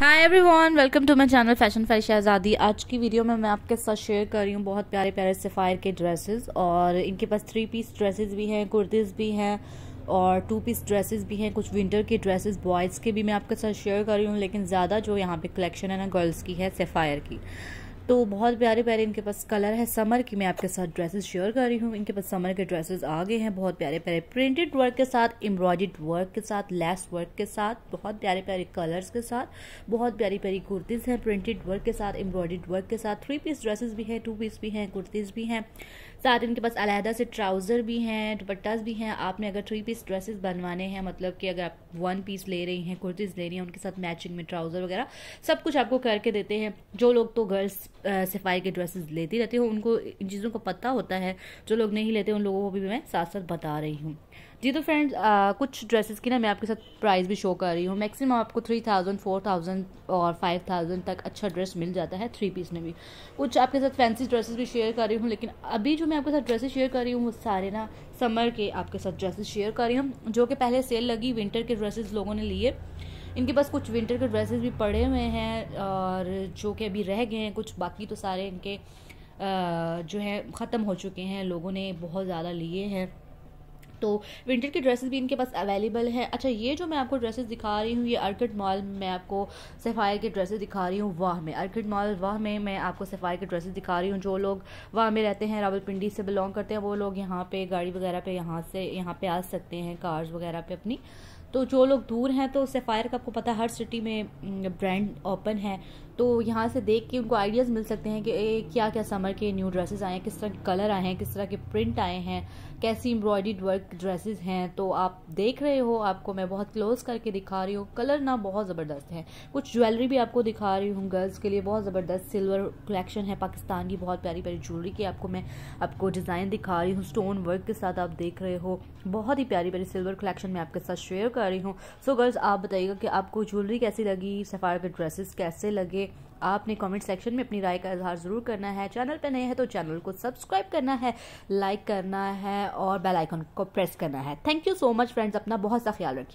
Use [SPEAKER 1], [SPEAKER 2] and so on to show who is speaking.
[SPEAKER 1] hi everyone welcome to my channel fashion फैश आज़ादी आज की वीडियो में मैं आपके साथ शेयर कर रही हूँ बहुत प्यारे प्यारे सफ़ायर के ड्रेसेस और इनके पास थ्री पीस ड्रेसेस भी हैं कुर्तीज़ भी हैं और टू पीस ड्रेसेस भी हैं कुछ विंटर के ड्रेसेस बॉयज़ के भी मैं आपके साथ शेयर कर रही हूँ लेकिन ज़्यादा जो यहाँ पे कलेक्शन है ना गर्ल्स की है सफ़ायर की तो बहुत प्यारे प्यारे इनके पास कलर है समर की मैं आपके साथ ड्रेसेस शेयर कर रही हूँ इनके पास समर के ड्रेसेस आ गए हैं बहुत प्यारे प्यारे प्रिंटेड वर्क के साथ एम्ब्रॉयड वर्क के साथ लेस वर्क के साथ बहुत प्यारे प्यारे कलर्स के साथ बहुत प्यारी प्यारी कुर्तीज़ हैं प्रिंटेड वर्क के साथ एम्ब्रॉयड वर्क के साथ थ्री पीस ड्रेसेस भी हैं टू पीस भी हैं कुर्तीज़ भी हैं साथ इनके पास अलहदा से ट्राउज़र भी हैं दुपट्टास भी हैं आपने अगर थ्री पीस ड्रेसेस बनवाने हैं मतलब कि अगर आप वन पीस ले रही हैं कुर्तीज़ ले रही हैं उनके साथ मैचिंग में ट्राउज़र वगैरह सब कुछ आपको करके देते हैं जो लोग तो गर्ल्स सफ़ाई के ड्रेसेस लेती रहती हूँ उनको इन चीज़ों का पता होता है जो लोग नहीं लेते उन लोगों को भी मैं साथ साथ बता रही हूँ जी तो फ्रेंड्स कुछ ड्रेसेस की ना मैं आपके साथ प्राइस भी शो कर रही हूँ मैक्सिमम आपको थ्री थाउजेंड फोर थाउजेंड और फाइव थाउजेंड तक अच्छा ड्रेस मिल जाता है थ्री पीस में भी कुछ आपके साथ फैंसी ड्रेसेस भी शेयर कर रही हूँ लेकिन अभी जो मैं आपके साथ ड्रेसेस शेयर कर रही हूँ वो सारे ना समर के आपके साथ ड्रेसेस शेयर कर रही हूँ जो कि पहले सेल लगी विंटर के ड्रेसेस लोगों ने लिए इनके पास कुछ विंटर के ड्रेसेस भी पड़े हुए हैं और जो कि अभी रह गए हैं कुछ बाकी तो सारे इनके जो है ख़त्म हो चुके हैं लोगों ने बहुत ज़्यादा लिए हैं तो विंटर की ड्रेसेस भी इनके पास अवेलेबल है अच्छा ये जो मैं आपको ड्रेसेस दिखा रही हूँ ये अर्किड मॉल मैं आपको सफ़ायर के ड्रेसेस दिखा रही हूँ वाह में अर्किड मॉल वाह में मैं आपको सफ़ायर के ड्रेसेस दिखा रही हूँ जो लोग वाह में रहते हैं रावलपिंडी से बिलोंग करते हैं वो लोग यहाँ पर गाड़ी वगैरह पर यहाँ से यहाँ पर आ सकते हैं कार्स वगैरह पर अपनी तो जो लोग दूर हैं तो सफ़ायर का आपको पता है हर सिटी में ब्रांड ओपन है तो यहाँ से देख के उनको आइडियाज़ मिल सकते हैं कि ए, क्या क्या समर के न्यू ड्रेसेस आए हैं किस तरह के कलर आए हैं किस तरह के प्रिंट आए हैं कैसी एम्ब्रॉयडीड वर्क ड्रेसेस हैं तो आप देख रहे हो आपको मैं बहुत क्लोज करके दिखा रही हूँ कलर ना बहुत ज़बरदस्त है कुछ ज्वेलरी भी आपको दिखा रही हूँ गर्ल्स के लिए बहुत ज़बरदस्त सिल्वर कलेक्शन है पाकिस्तान की बहुत प्यारी प्यारी ज्वेलरी की आपको मैं आपको डिज़ाइन दिखा रही हूँ स्टोन वर्क के साथ आप देख रहे हो बहुत ही प्यारी प्यारी सिल्वर कलेक्शन मैं आपके साथ शेयर कर रही हूँ सो गर्ल्स आप बताइएगा कि आपको ज्वेलरी कैसी लगी सफ़ार के ड्रेसेस कैसे लगे आपने कमेंट सेक्शन में अपनी राय का इजहार ज़रूर करना है चैनल पर नए हैं तो चैनल को सब्सक्राइब करना है लाइक करना है और बेल आइकन को प्रेस करना है thank you so much friends अपना बहुत सा ख्याल रखिए